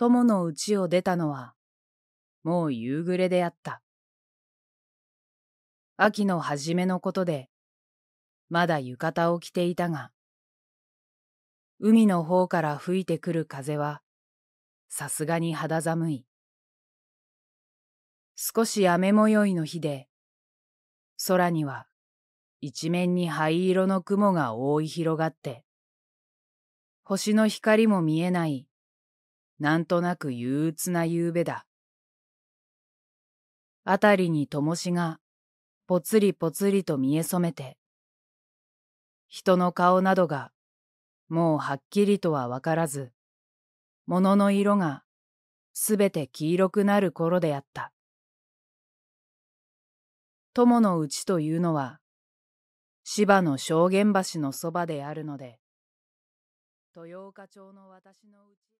友の家を出たのは、もう夕暮れであった。秋の初めのことで、まだ浴衣を着ていたが、海の方から吹いてくる風は、さすがに肌寒い。少し雨模様の日で、空には一面に灰色の雲が覆い広がって、星の光も見えないなんとなく憂鬱な夕べだ。あたりに灯しが、ぽつりぽつりと見えそめて、人の顔などが、もうはっきりとはわからず、物の色が、すべて黄色くなる頃であった。友のうちというのは、芝の証言橋のそばであるので、豊岡町の私のうち